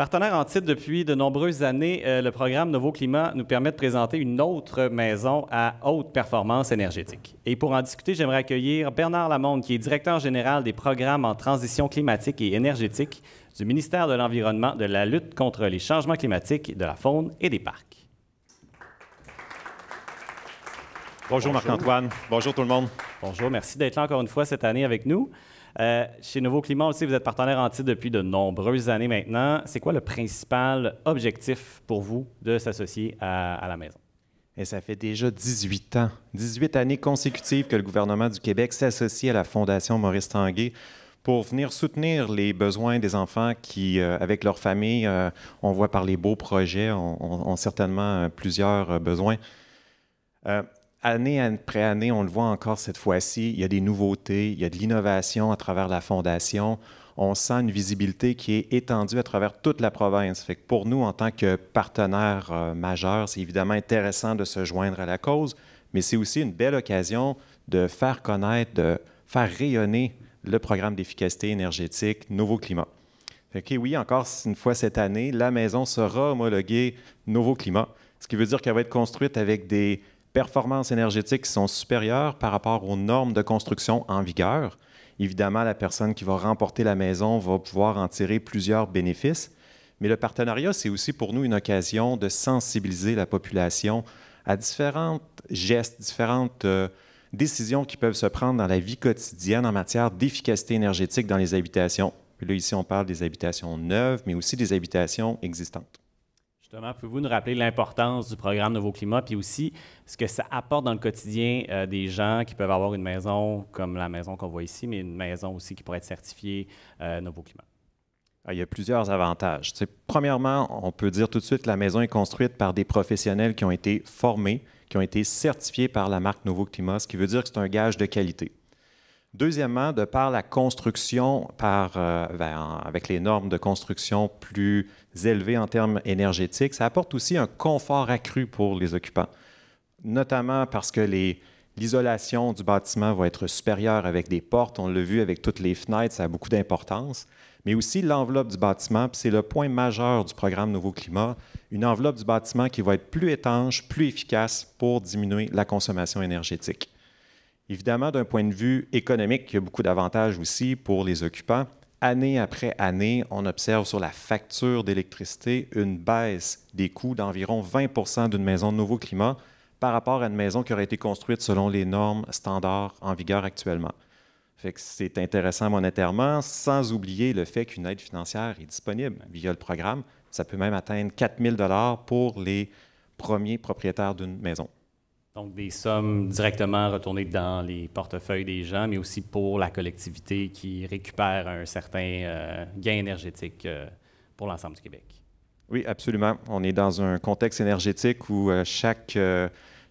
Partenaire en titre depuis de nombreuses années, euh, le programme Nouveau Climat nous permet de présenter une autre maison à haute performance énergétique. Et pour en discuter, j'aimerais accueillir Bernard Lamonde, qui est directeur général des programmes en transition climatique et énergétique du ministère de l'Environnement, de la lutte contre les changements climatiques, de la faune et des parcs. Bonjour, Bonjour. Marc-Antoine. Bonjour tout le monde. Bonjour, merci d'être là encore une fois cette année avec nous. Euh, chez Nouveau Climat aussi, vous êtes partenaire entier depuis de nombreuses années maintenant. C'est quoi le principal objectif pour vous de s'associer à, la maison? Et ça fait déjà 18 ans, 18 années consécutives que le gouvernement du Québec s'associe à la Fondation Maurice Tanguay pour venir soutenir les besoins des enfants qui, euh, avec leur famille, euh, on voit par les beaux projets, ont certainement plusieurs besoins année après année, on le voit encore cette fois-ci, il y a des nouveautés, il y a de l'innovation à travers la Fondation. On sent une visibilité qui est étendue à travers toute la province. pour nous, en tant que partenaire euh, majeur, c'est évidemment intéressant de se joindre à la cause, mais c'est aussi une belle occasion de faire connaître, de faire rayonner le programme d'efficacité énergétique Nouveau Climat. ok oui, encore une fois cette année, la maison sera homologuée Nouveau Climat, ce qui veut dire qu'elle va être construite avec des performances énergétiques sont supérieures par rapport aux normes de construction en vigueur. Évidemment, la personne qui va remporter la maison va pouvoir en tirer plusieurs bénéfices, mais le partenariat, c'est aussi pour nous une occasion de sensibiliser la population à différents gestes, différentes euh, décisions qui peuvent se prendre dans la vie quotidienne en matière d'efficacité énergétique dans les habitations. Puis là, ici, on parle des habitations neuves, mais aussi des habitations existantes. Justement, pouvez-vous nous rappeler l'importance du programme Nouveau Climat, puis aussi ce que ça apporte dans le quotidien euh, des gens qui peuvent avoir une maison comme la maison qu'on voit ici, mais une maison aussi qui pourrait être certifiée euh, Nouveau Climat? Ah, il y a plusieurs avantages. premièrement, on peut dire tout de suite que la maison est construite par des professionnels qui ont été formés, qui ont été certifiés par la marque Nouveau Climat, ce qui veut dire que c'est un gage de qualité. Deuxièmement, de par la construction, euh, ben, avec les normes de construction plus élevées en termes énergétiques, ça apporte aussi un confort accru pour les occupants, notamment parce que l'isolation du bâtiment va être supérieure avec des portes, on l'a vu avec toutes les fenêtres, ça a beaucoup d'importance, mais aussi l'enveloppe du bâtiment, c'est le point majeur du programme Nouveau Climat, une enveloppe du bâtiment qui va être plus étanche, plus efficace pour diminuer la consommation énergétique. Évidemment, d'un point de vue économique, il y a beaucoup d'avantages aussi pour les occupants. Année après année, on observe sur la facture d'électricité une baisse des coûts d'environ 20 d'une maison de nouveau climat par rapport à une maison qui aurait été construite selon les normes standards en vigueur actuellement. Fait c'est intéressant monétairement, sans oublier le fait qu'une aide financière est disponible via le programme. Ça peut même atteindre 4 000 pour les premiers propriétaires d'une maison. Donc, des sommes directement retournées dans les portefeuilles des gens, mais aussi pour la collectivité qui récupère un certain euh, gain énergétique euh, pour l'ensemble du Québec. Oui, absolument. On est dans un contexte énergétique où euh, chaque,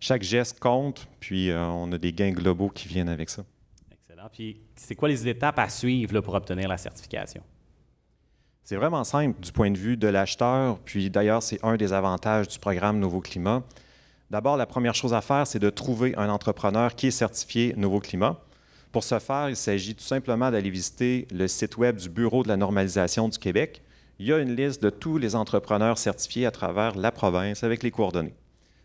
chaque geste compte, puis on a des gains globaux qui viennent avec ça. Excellent. Puis, c'est quoi les étapes à suivre pour obtenir la certification? C'est vraiment simple du point de vue de l'acheteur, puis d'ailleurs, c'est un des avantages du programme Nouveau Climat D'abord, la première chose à faire, c'est de trouver un entrepreneur qui est certifié Nouveau Climat. Pour ce faire, il s'agit tout simplement d'aller visiter le site Web du Bureau de la normalisation du Québec. Il y a une liste de tous les entrepreneurs certifiés à travers la province avec les coordonnées.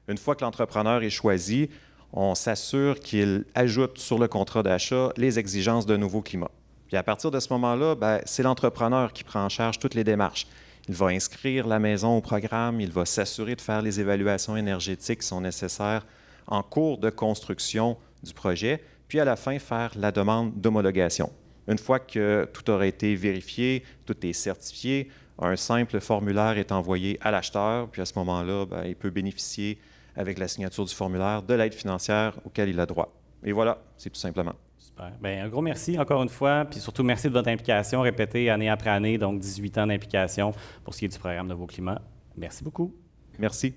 Une fois que l'entrepreneur est choisi, on s'assure qu'il ajoute sur le contrat d'achat les exigences de Nouveau Climat. à partir de ce moment-là, ben, c'est l'entrepreneur qui prend en charge toutes les démarches. Il va inscrire la maison au programme, il va s'assurer de faire les évaluations énergétiques qui sont nécessaires en cours de construction du projet, puis à la fin faire la demande d'homologation. Une fois que tout aura été vérifié, tout est certifié, un simple formulaire est envoyé à l'acheteur, puis à ce moment-là, ben, il peut bénéficier avec la signature du formulaire de l'aide financière auquel il a droit. Et voilà, c'est tout simplement. Super. Ben, un gros merci encore une fois, puis surtout merci de votre implication répétée année après année, donc 18 ans d'implication pour ce qui est du programme de vos climats. Merci beaucoup. Merci.